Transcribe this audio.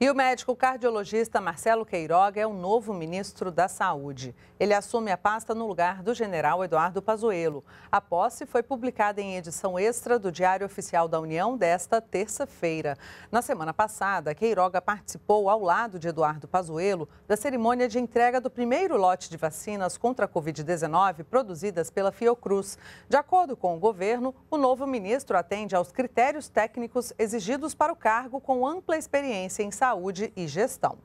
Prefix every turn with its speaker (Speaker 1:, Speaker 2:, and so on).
Speaker 1: E o médico cardiologista Marcelo Queiroga é o novo ministro da Saúde. Ele assume a pasta no lugar do general Eduardo Pazuello. A posse foi publicada em edição extra do Diário Oficial da União desta terça-feira. Na semana passada, Queiroga participou ao lado de Eduardo Pazuello da cerimônia de entrega do primeiro lote de vacinas contra a COVID-19 produzidas pela Fiocruz. De acordo com o governo, o novo ministro atende aos critérios técnicos exigidos para o cargo com ampla experiência em saúde saúde e gestão.